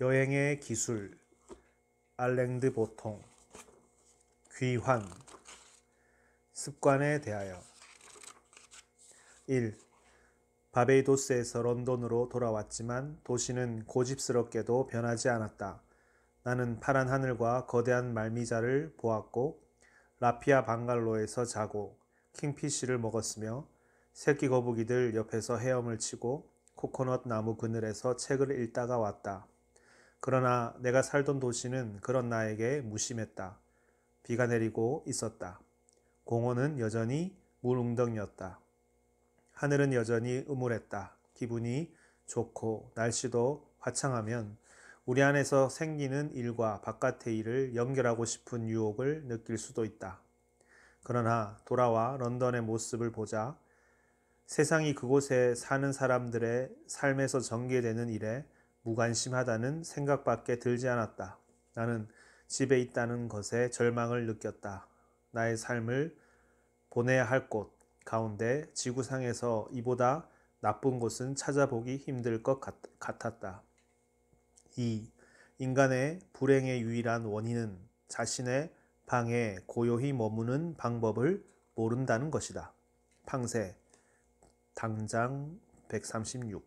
여행의 기술 알랭드 보통 귀환 습관에 대하여 1. 바베이도스에서 런던으로 돌아왔지만 도시는 고집스럽게도 변하지 않았다. 나는 파란 하늘과 거대한 말미자를 보았고 라피아 방갈로에서 자고 킹피쉬를 먹었으며 새끼 거북이들 옆에서 헤엄을 치고 코코넛 나무 그늘에서 책을 읽다가 왔다. 그러나 내가 살던 도시는 그런 나에게 무심했다. 비가 내리고 있었다. 공원은 여전히 물웅덩이였다. 하늘은 여전히 음울했다. 기분이 좋고 날씨도 화창하면 우리 안에서 생기는 일과 바깥의 일을 연결하고 싶은 유혹을 느낄 수도 있다. 그러나 돌아와 런던의 모습을 보자 세상이 그곳에 사는 사람들의 삶에서 전개되는 일에 무관심하다는 생각밖에 들지 않았다. 나는 집에 있다는 것에 절망을 느꼈다. 나의 삶을 보내야 할 곳 가운데 지구상에서 이보다 나쁜 곳은 찾아보기 힘들 것 같, 같았다. 2. 인간의 불행의 유일한 원인은 자신의 방에 고요히 머무는 방법을 모른다는 것이다. 팡세 당장 136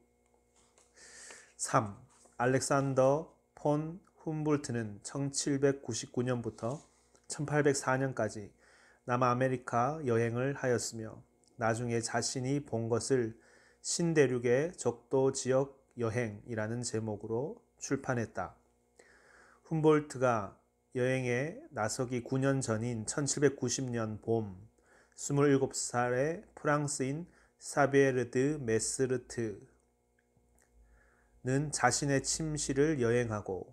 3. 알렉산더 폰 훔볼트는 1799년부터 1804년까지 남아메리카 여행을 하였으며 나중에 자신이 본 것을 신대륙의 적도 지역 여행이라는 제목으로 출판했다. 훔볼트가 여행에 나서기 9년 전인 1790년 봄 27살의 프랑스인 사베르드 메스르트 는 자신의 침실을 여행하고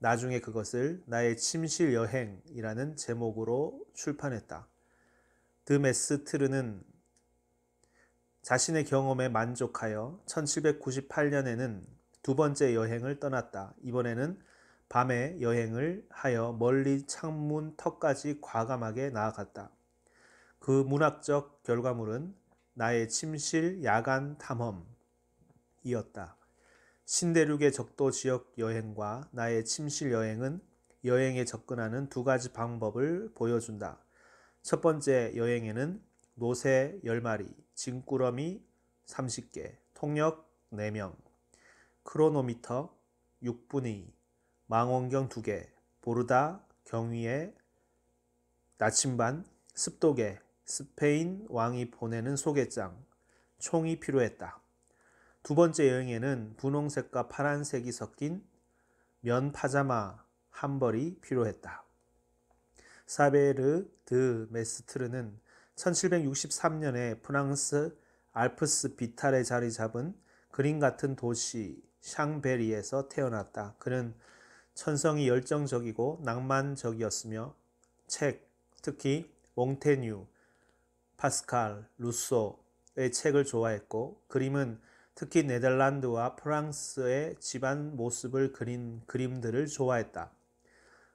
나중에 그것을 나의 침실 여행이라는 제목으로 출판했다. 드 메스트르는 자신의 경험에 만족하여 1798년에는 두 번째 여행을 떠났다. 이번에는 밤에 여행을 하여 멀리 창문 턱까지 과감하게 나아갔다. 그 문학적 결과물은 나의 침실 야간 탐험이었다. 신대륙의 적도 지역 여행과 나의 침실 여행은 여행에 접근하는 두 가지 방법을 보여준다. 첫 번째 여행에는 노새 10마리, 징꾸러미 30개, 통역 4명, 크로노미터 6분의 2, 망원경 2개, 보르다 경위에 나침반, 습도계, 스페인 왕이 보내는 소개장, 총이 필요했다. 두 번째 여행에는 분홍색과 파란색이 섞인 면 파자마 한 벌이 필요했다. 사베르 드 메스트르는 1763년에 프랑스 알프스 비탈에 자리 잡은 그림 같은 도시 샹베리에서 태어났다. 그는 천성이 열정적이고 낭만적이었으며 책, 특히 몽테뉴, 파스칼, 루소의 책을 좋아했고 그림은 특히 네덜란드와 프랑스의 집안 모습을 그린 그림들을 좋아했다.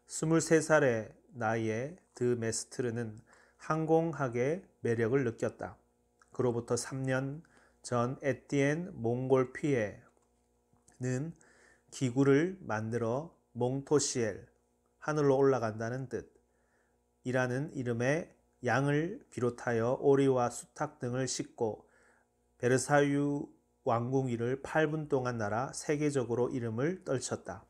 23살의 나이에 드 메스트르는 항공학의 매력을 느꼈다. 그로부터 3년 전 에티엔 몽골피에는 기구를 만들어 몽토시엘, 하늘로 올라간다는 뜻, 이라는 이름의 양을 비롯하여 오리와 수탉 등을 싣고 베르사유 왕궁위를 8분 동안 날아 세계적으로 이름을 떨쳤다.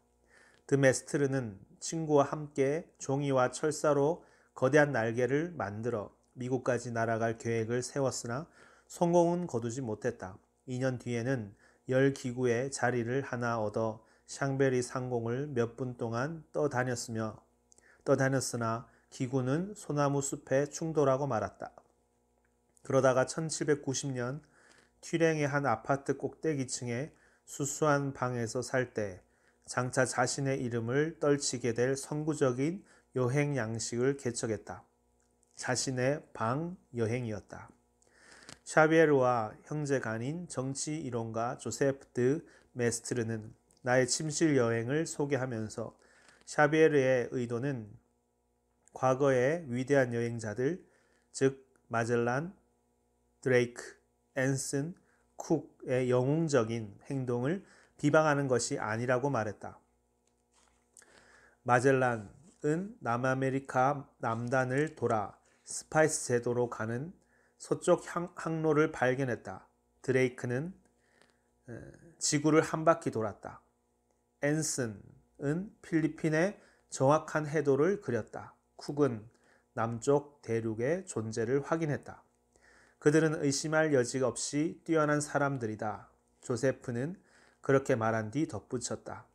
드메스트르는 친구와 함께 종이와 철사로 거대한 날개를 만들어 미국까지 날아갈 계획을 세웠으나 성공은 거두지 못했다. 2년 뒤에는 열 기구의 자리를 하나 얻어 샹베리 상공을 몇 분 동안 떠다녔으며 떠다녔으나 기구는 소나무 숲에 충돌하고 말았다. 그러다가 1790년 튀랭의 한 아파트 꼭대기층에 수수한 방에서 살 때 장차 자신의 이름을 떨치게 될 선구적인 여행 양식을 개척했다. 자신의 방 여행이었다. 샤비에르와 형제간인 정치 이론가 조세프 드 메스트르는 나의 침실 여행을 소개하면서 샤비에르의 의도는 과거의 위대한 여행자들, 즉 마젤란, 드레이크, 앤슨, 쿡의 영웅적인 행동을 비방하는 것이 아니라고 말했다. 마젤란은 남아메리카 남단을 돌아 스파이스 제도로 가는 서쪽 항로를 발견했다. 드레이크는 지구를 한 바퀴 돌았다. 앤슨은 필리핀의 정확한 해도를 그렸다. 쿡은 남쪽 대륙의 존재를 확인했다. 그들은 의심할 여지가 없이 뛰어난 사람들이다. 조세프는 그렇게 말한 뒤 덧붙였다.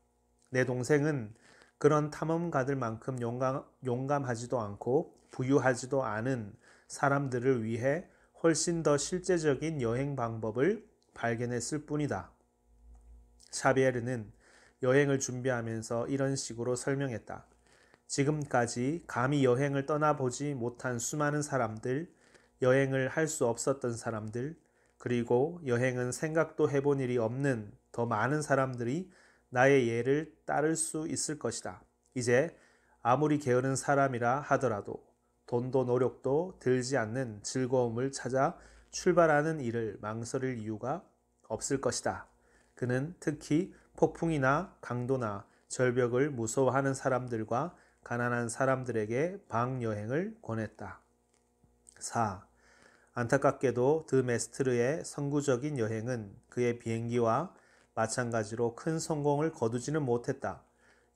내 동생은 그런 탐험가들만큼 용감, 용감하지도 않고 부유하지도 않은 사람들을 위해 훨씬 더 실제적인 여행 방법을 발견했을 뿐이다. 샤비에르는 여행을 준비하면서 이런 식으로 설명했다. 지금까지 감히 여행을 떠나보지 못한 수많은 사람들, 여행을 할 수 없었던 사람들, 그리고 여행은 생각도 해본 일이 없는 더 많은 사람들이 나의 예를 따를 수 있을 것이다. 이제 아무리 게으른 사람이라 하더라도 돈도 노력도 들지 않는 즐거움을 찾아 출발하는 일을 망설일 이유가 없을 것이다. 그는 특히 폭풍이나 강도나 절벽을 무서워하는 사람들과 가난한 사람들에게 방여행을 권했다. 4. 안타깝게도 드 메스트르의 선구적인 여행은 그의 비행기와 마찬가지로 큰 성공을 거두지는 못했다.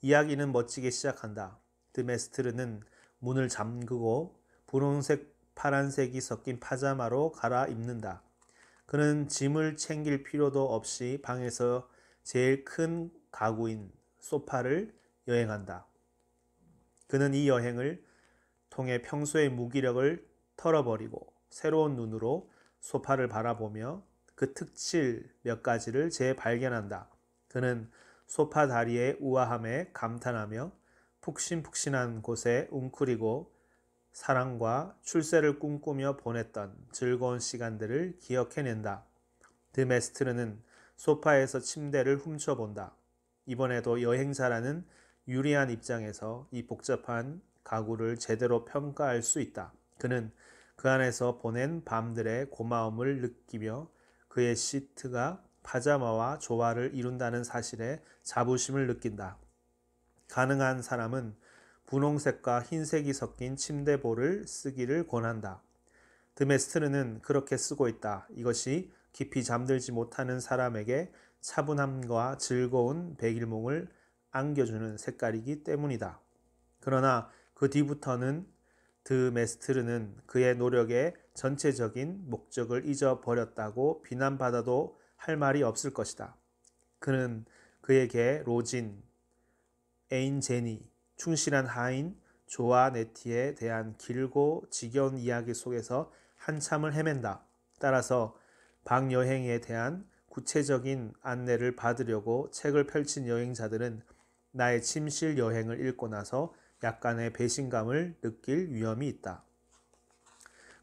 이야기는 멋지게 시작한다. 드 메스트르는 문을 잠그고 분홍색 파란색이 섞인 파자마로 갈아입는다. 그는 짐을 챙길 필요도 없이 방에서 제일 큰 가구인 소파를 여행한다. 그는 이 여행을 통해 평소의 무기력을 털어버리고 새로운 눈으로 소파를 바라보며 그 특질 몇 가지를 재발견한다. 그는 소파 다리의 우아함에 감탄하며 푹신푹신한 곳에 웅크리고 사랑과 출세를 꿈꾸며 보냈던 즐거운 시간들을 기억해낸다. 드메스트르는 소파에서 침대를 훔쳐본다. 이번에도 여행사라는 유리한 입장에서 이 복잡한 가구를 제대로 평가할 수 있다. 그는 그 안에서 보낸 밤들의 고마움을 느끼며 그의 시트가 파자마와 조화를 이룬다는 사실에 자부심을 느낀다. 가능한 사람은 분홍색과 흰색이 섞인 침대볼을 쓰기를 권한다. 드메스트르는 그렇게 쓰고 있다. 이것이 깊이 잠들지 못하는 사람에게 차분함과 즐거운 백일몽을 안겨주는 색깔이기 때문이다. 그러나 그 뒤부터는 드메스트르는 그의 노력의 전체적인 목적을 잊어버렸다고 비난받아도 할 말이 없을 것이다. 그는 그에게 로진, 에인 제니, 충실한 하인, 조아 네티에 대한 길고 지겨운 이야기 속에서 한참을 헤맨다. 따라서 방여행에 대한 구체적인 안내를 받으려고 책을 펼친 여행자들은 나의 침실 여행을 읽고 나서 약간의 배신감을 느낄 위험이 있다.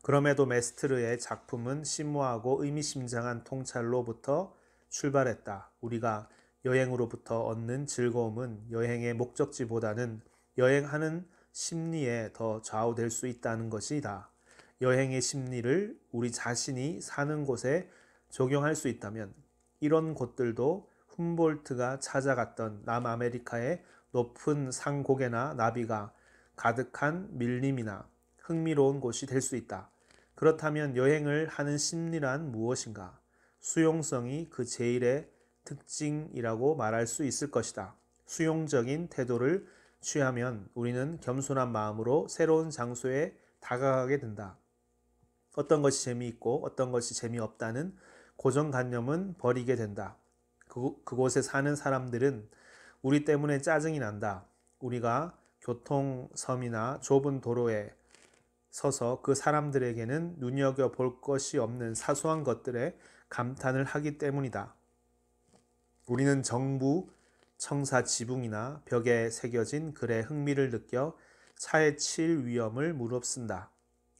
그럼에도 메스트르의 작품은 심오하고 의미심장한 통찰로부터 출발했다. 우리가 여행으로부터 얻는 즐거움은 여행의 목적지보다는 여행하는 심리에 더 좌우될 수 있다는 것이다. 여행의 심리를 우리 자신이 사는 곳에 적용할 수 있다면 이런 곳들도 훔볼트가 찾아갔던 남아메리카의 높은 산고개나 나비가 가득한 밀림이나 흥미로운 곳이 될 수 있다. 그렇다면 여행을 하는 심리란 무엇인가? 수용성이 그 제일의 특징이라고 말할 수 있을 것이다. 수용적인 태도를 취하면 우리는 겸손한 마음으로 새로운 장소에 다가가게 된다. 어떤 것이 재미있고 어떤 것이 재미없다는 고정관념은 버리게 된다. 그, 그곳에 사는 사람들은 우리 때문에 짜증이 난다. 우리가 교통섬이나 좁은 도로에 서서 그 사람들에게는 눈여겨 볼 것이 없는 사소한 것들에 감탄을 하기 때문이다. 우리는 정부, 청사 지붕이나 벽에 새겨진 글에 흥미를 느껴 차에 칠 위험을 무릅쓴다.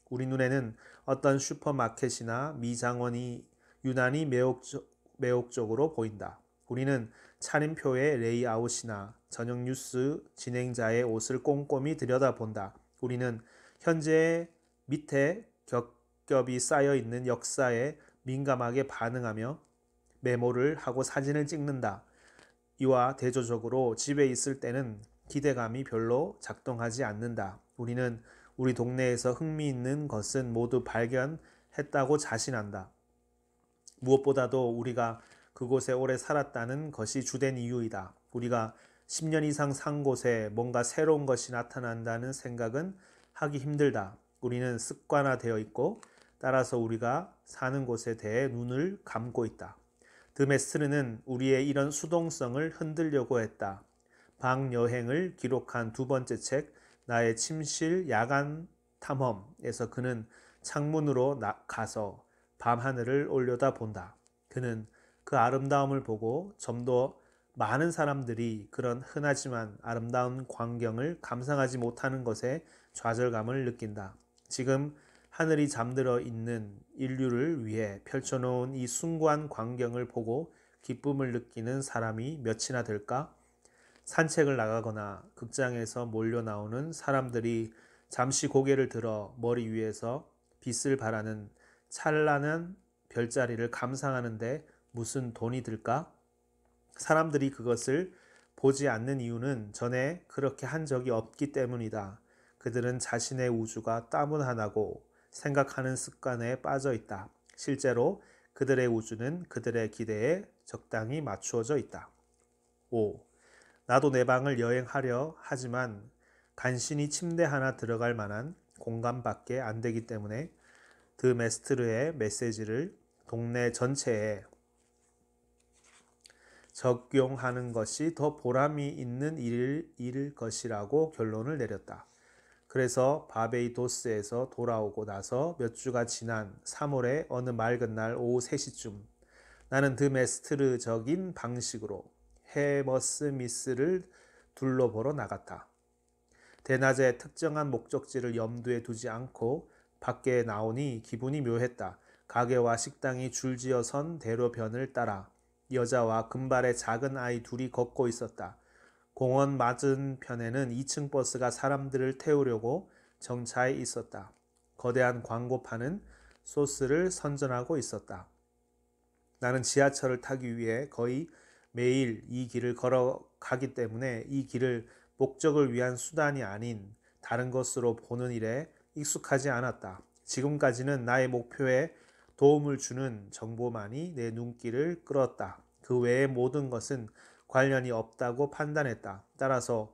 우리 눈에는 어떤 슈퍼마켓이나 미장원이 유난히 매혹적, 매혹적으로 보인다. 우리는 차림표의 레이아웃이나 저녁 뉴스 진행자의 옷을 꼼꼼히 들여다본다. 우리는 현재 밑에 겹겹이 쌓여 있는 역사에 민감하게 반응하며 메모를 하고 사진을 찍는다. 이와 대조적으로 집에 있을 때는 기대감이 별로 작동하지 않는다. 우리는 우리 동네에서 흥미있는 것은 모두 발견했다고 자신한다. 무엇보다도 우리가 그곳에 오래 살았다는 것이 주된 이유이다. 우리가 10년 이상 산 곳에 뭔가 새로운 것이 나타난다는 생각은 하기 힘들다. 우리는 습관화되어 있고 따라서 우리가 사는 곳에 대해 눈을 감고 있다. 드메스트르는 우리의 이런 수동성을 흔들려고 했다. 방 여행을 기록한 두 번째 책 나의 침실 야간 탐험에서 그는 창문으로 가서 밤하늘을 올려다본다. 그는 그 아름다움을 보고 좀 더 많은 사람들이 그런 흔하지만 아름다운 광경을 감상하지 못하는 것에 좌절감을 느낀다. 지금 하늘이 잠들어 있는 인류를 위해 펼쳐놓은 이 숭고한 광경을 보고 기쁨을 느끼는 사람이 몇이나 될까? 산책을 나가거나 극장에서 몰려 나오는 사람들이 잠시 고개를 들어 머리 위에서 빛을 바라는 찬란한 별자리를 감상하는데 무슨 돈이 들까? 사람들이 그것을 보지 않는 이유는 전에 그렇게 한 적이 없기 때문이다. 그들은 자신의 우주가 따분하나고 생각하는 습관에 빠져 있다. 실제로 그들의 우주는 그들의 기대에 적당히 맞추어져 있다. 5. 나도 내 방을 여행하려 하지만 간신히 침대 하나 들어갈 만한 공간밖에 안 되기 때문에 드 메스트르의 메시지를 동네 전체에 적용하는 것이 더 보람이 있는 일, 일 것이라고 결론을 내렸다. 그래서 바베이도스에서 돌아오고 나서 몇 주가 지난 3월의 어느 맑은 날 오후 3시쯤 나는 드메스트르적인 방식으로 헤머스 미스를 둘러보러 나갔다. 대낮에 특정한 목적지를 염두에 두지 않고 밖에 나오니 기분이 묘했다. 가게와 식당이 줄지어 선 대로변을 따라 여자와 금발의 작은 아이 둘이 걷고 있었다. 공원 맞은편에는 2층 버스가 사람들을 태우려고 정차해 있었다. 거대한 광고판은 소스를 선전하고 있었다. 나는 지하철을 타기 위해 거의 매일 이 길을 걸어가기 때문에 이 길을 목적을 위한 수단이 아닌 다른 것으로 보는 일에 익숙하지 않았다. 지금까지는 나의 목표에 도움을 주는 정보만이 내 눈길을 끌었다. 그 외의 모든 것은 관련이 없다고 판단했다. 따라서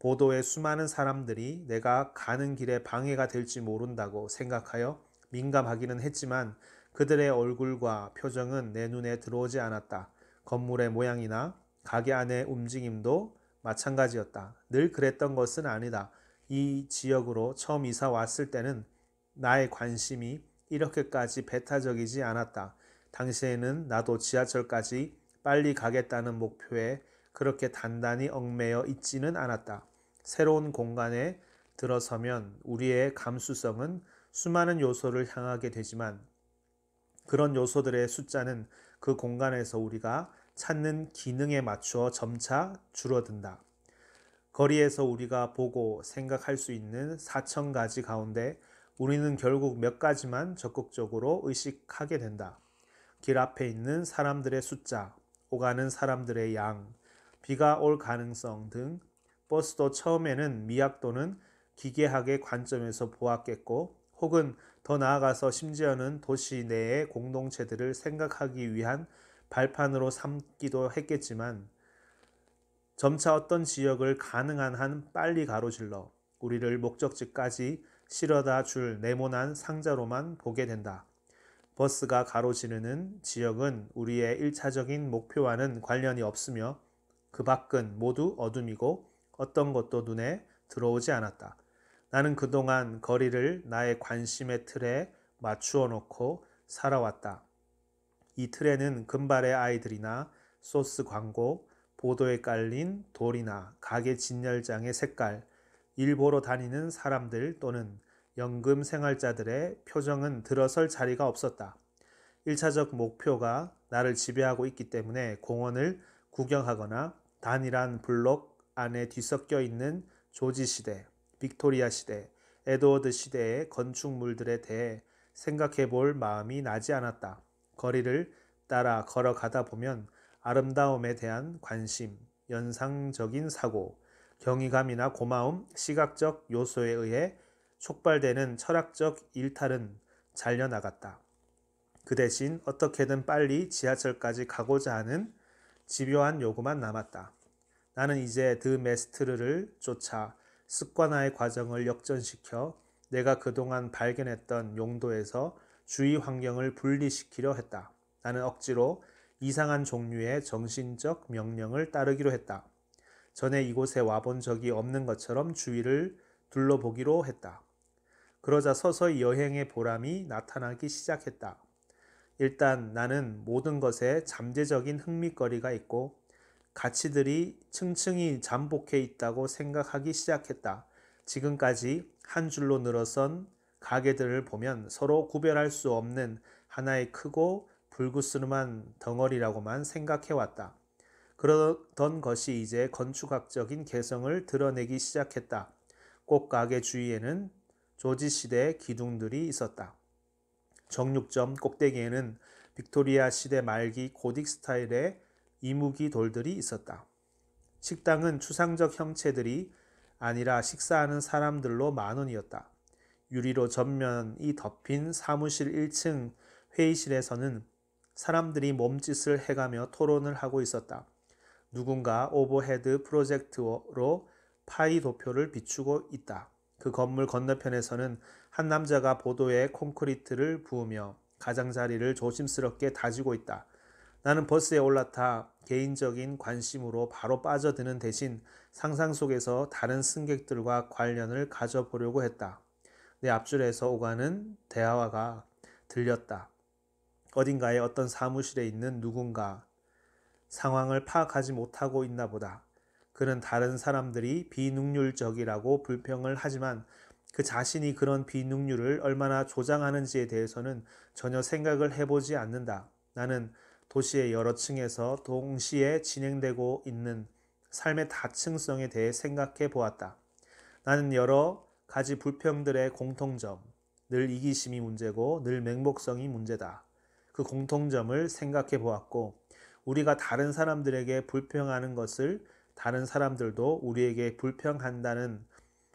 보도에 수많은 사람들이 내가 가는 길에 방해가 될지 모른다고 생각하여 민감하기는 했지만 그들의 얼굴과 표정은 내 눈에 들어오지 않았다. 건물의 모양이나 가게 안의 움직임도 마찬가지였다. 늘 그랬던 것은 아니다. 이 지역으로 처음 이사 왔을 때는 나의 관심이 이렇게까지 배타적이지 않았다. 당시에는 나도 지하철까지 빨리 가겠다는 목표에 그렇게 단단히 얽매여 있지는 않았다. 새로운 공간에 들어서면 우리의 감수성은 수많은 요소를 향하게 되지만 그런 요소들의 숫자는 그 공간에서 우리가 찾는 기능에 맞추어 점차 줄어든다. 거리에서 우리가 보고 생각할 수 있는 4천 가지 가운데 우리는 결국 몇 가지만 적극적으로 의식하게 된다. 길 앞에 있는 사람들의 숫자, 오가는 사람들의 양, 비가 올 가능성 등 버스도 처음에는 미약 또는 기계학의 관점에서 보았겠고 혹은 더 나아가서 심지어는 도시 내의 공동체들을 생각하기 위한 발판으로 삼기도 했겠지만 점차 어떤 지역을 가능한 한 빨리 가로질러 우리를 목적지까지 실어다 줄 네모난 상자로만 보게 된다. 버스가 가로지르는 지역은 우리의 1차적인 목표와는 관련이 없으며 그 밖은 모두 어둠이고 어떤 것도 눈에 들어오지 않았다. 나는 그동안 거리를 나의 관심의 틀에 맞추어 놓고 살아왔다. 이 틀에는 금발의 아이들이나 소스 광고, 보도에 깔린 돌이나 가게 진열장의 색깔, 일보러 다니는 사람들 또는 연금 생활자들의 표정은 들어설 자리가 없었다. 1차적 목표가 나를 지배하고 있기 때문에 공원을 구경하거나 단일한 블록 안에 뒤섞여 있는 조지 시대, 빅토리아 시대, 에드워드 시대의 건축물들에 대해 생각해 볼 마음이 나지 않았다. 거리를 따라 걸어가다 보면 아름다움에 대한 관심, 연상적인 사고, 경이감이나 고마움, 시각적 요소에 의해 촉발되는 철학적 일탈은 잘려나갔다. 그 대신 어떻게든 빨리 지하철까지 가고자 하는 집요한 요구만 남았다. 나는 이제 드 메스트르를 쫓아 습관화의 과정을 역전시켜 내가 그동안 발견했던 용도에서 주위 환경을 분리시키려 했다. 나는 억지로 이상한 종류의 정신적 명령을 따르기로 했다. 전에 이곳에 와본 적이 없는 것처럼 주위를 둘러보기로 했다. 그러자 서서히 여행의 보람이 나타나기 시작했다. 일단 나는 모든 것에 잠재적인 흥미거리가 있고 가치들이 층층이 잠복해 있다고 생각하기 시작했다. 지금까지 한 줄로 늘어선 가게들을 보면 서로 구별할 수 없는 하나의 크고 불구스름한 덩어리라고만 생각해왔다. 그러던 것이 이제 건축학적인 개성을 드러내기 시작했다. 꽃가게 주위에는 조지시대 기둥들이 있었다. 정육점 꼭대기에는 빅토리아 시대 말기 고딕 스타일의 이무기 돌들이 있었다. 식당은 추상적 형체들이 아니라 식사하는 사람들로 만원이었다. 유리로 전면이 덮인 사무실 1층 회의실에서는 사람들이 몸짓을 해가며 토론을 하고 있었다. 누군가 오버헤드 프로젝트로 파이 도표를 비추고 있다. 그 건물 건너편에서는 한 남자가 보도에 콘크리트를 부으며 가장자리를 조심스럽게 다지고 있다. 나는 버스에 올라타 개인적인 관심으로 바로 빠져드는 대신 상상 속에서 다른 승객들과 관련을 가져보려고 했다. 내 앞줄에서 오가는 대화가 들렸다. 어딘가에 어떤 사무실에 있는 누군가 상황을 파악하지 못하고 있나 보다. 그는 다른 사람들이 비능률적이라고 불평을 하지만 그 자신이 그런 비능률을 얼마나 조장하는지에 대해서는 전혀 생각을 해보지 않는다. 나는 도시의 여러 층에서 동시에 진행되고 있는 삶의 다층성에 대해 생각해 보았다. 나는 여러 가지 불평들의 공통점, 늘 이기심이 문제고 늘 맹목성이 문제다. 그 공통점을 생각해 보았고 우리가 다른 사람들에게 불평하는 것을 다른 사람들도 우리에게 불평한다는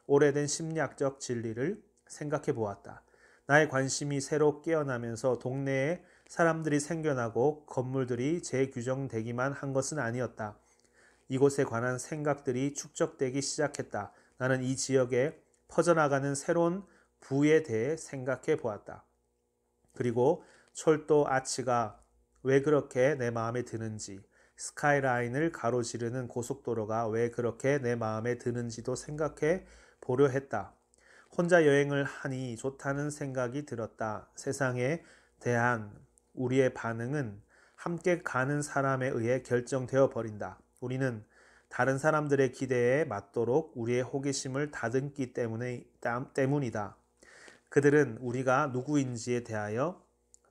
오래된 심리학적 진리를 생각해 보았다. 나의 관심이 새로 깨어나면서 동네에 사람들이 생겨나고 건물들이 재규정되기만 한 것은 아니었다. 이곳에 관한 생각들이 축적되기 시작했다. 나는 이 지역에 퍼져나가는 새로운 부에 대해 생각해 보았다. 그리고 철도 아치가 왜 그렇게 내 마음에 드는지, 스카이라인을 가로지르는 고속도로가 왜 그렇게 내 마음에 드는지도 생각해 보려 했다. 혼자 여행을 하니 좋다는 생각이 들었다. 세상에 대한 우리의 반응은 함께 가는 사람에 의해 결정되어 버린다. 우리는 다른 사람들의 기대에 맞도록 우리의 호기심을 다듬기 때문에, 때문이다. 그들은 우리가 누구인지에 대하여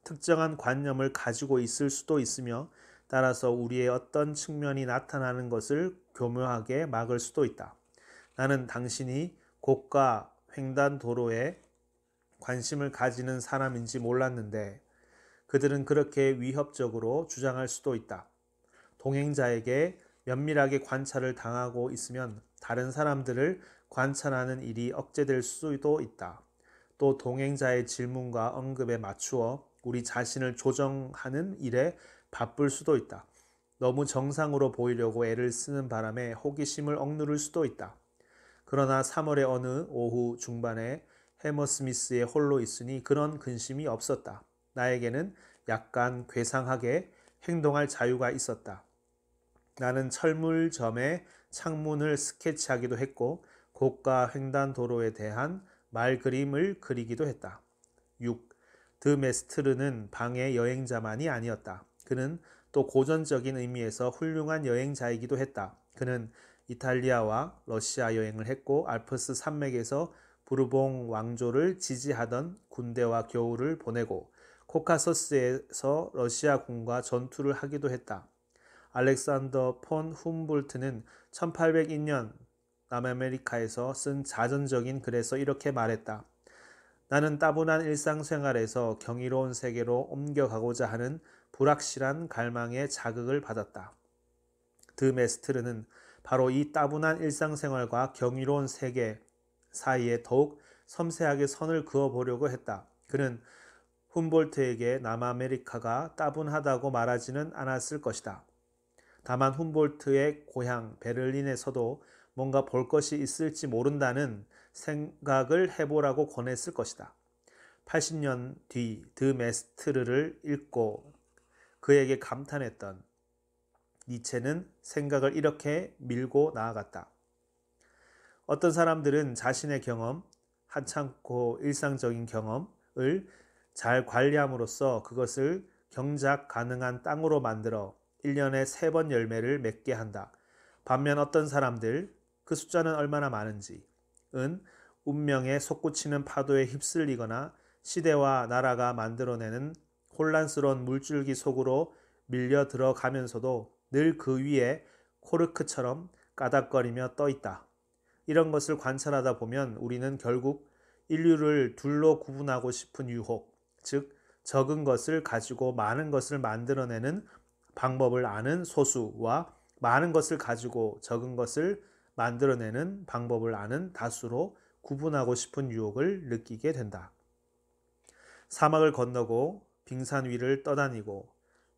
특정한 관념을 가지고 있을 수도 있으며 따라서 우리의 어떤 측면이 나타나는 것을 교묘하게 막을 수도 있다. 나는 당신이 고가 횡단 도로에 관심을 가지는 사람인지 몰랐는데 그들은 그렇게 위협적으로 주장할 수도 있다. 동행자에게 면밀하게 관찰을 당하고 있으면 다른 사람들을 관찰하는 일이 억제될 수도 있다. 또 동행자의 질문과 언급에 맞추어 우리 자신을 조정하는 일에 바쁠 수도 있다. 너무 정상으로 보이려고 애를 쓰는 바람에 호기심을 억누를 수도 있다. 그러나 3월의 어느 오후 중반에 해머스미스에 홀로 있으니 그런 근심이 없었다. 나에게는 약간 괴상하게 행동할 자유가 있었다. 나는 철물점의 창문을 스케치하기도 했고 고가 횡단 도로에 대한 말 그림을 그리기도 했다. 6. 드메스트르는 방의 여행자만이 아니었다. 그는 또 고전적인 의미에서 훌륭한 여행자이기도 했다. 그는 이탈리아와 러시아 여행을 했고 알프스 산맥에서 부르봉 왕조를 지지하던 군대와 겨울을 보내고 코카서스에서 러시아군과 전투를 하기도 했다. 알렉산더 폰 훔볼트는 1 8 0 1년 남아메리카에서 쓴 자전적인 글에서 이렇게 말했다. 나는 따분한 일상생활에서 경이로운 세계로 옮겨가고자 하는 불확실한 갈망의 자극을 받았다. 드 메스트르는 바로 이 따분한 일상생활과 경이로운 세계 사이에 더욱 섬세하게 선을 그어보려고 했다. 그는 훔볼트에게 남아메리카가 따분하다고 말하지는 않았을 것이다. 다만 훔볼트의 고향 베를린에서도 뭔가 볼 것이 있을지 모른다는 생각을 해보라고 권했을 것이다. 80년 뒤 드 메스트르를 읽고 그에게 감탄했던 니체는 생각을 이렇게 밀고 나아갔다. 어떤 사람들은 자신의 경험, 한창고 일상적인 경험을 잘 관리함으로써 그것을 경작 가능한 땅으로 만들어 1년에 3번 열매를 맺게 한다. 반면 어떤 사람들, 그 숫자는 얼마나 많은지, 은운명에 솟구치는 파도에 휩쓸리거나 시대와 나라가 만들어내는 혼란스러운 물줄기 속으로 밀려 들어가면서도 늘 그 위에 코르크처럼 까닥거리며 떠 있다. 이런 것을 관찰하다 보면 우리는 결국 인류를 둘로 구분하고 싶은 유혹, 즉 적은 것을 가지고 많은 것을 만들어내는 방법을 아는 소수와 많은 것을 가지고 적은 것을 만들어내는 방법을 아는 다수로 구분하고 싶은 유혹을 느끼게 된다. 사막을 건너고 빙산 위를 떠다니고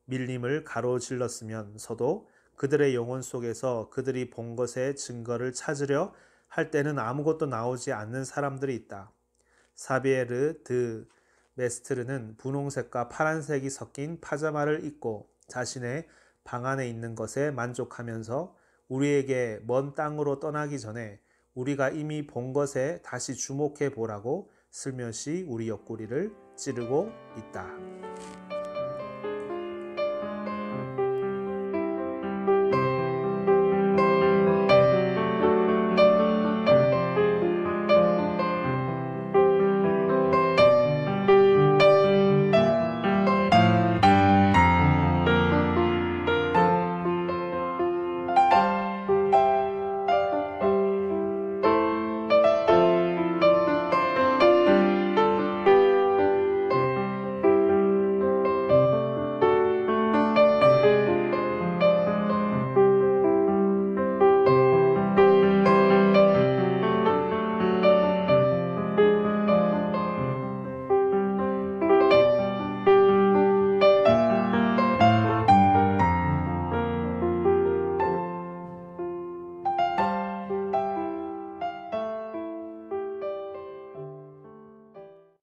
밀림을 가로질렀으면서도 그들의 영혼 속에서 그들이 본 것의 증거를 찾으려 할 때는 아무것도 나오지 않는 사람들이 있다. 사비에르 드 메스트르는 분홍색과 파란색이 섞인 파자마를 입고 자신의 방 안에 있는 것에 만족하면서 우리에게 먼 땅으로 떠나기 전에 우리가 이미 본 것에 다시 주목해 보라고 슬며시 우리 옆구리를 찌르고 있다.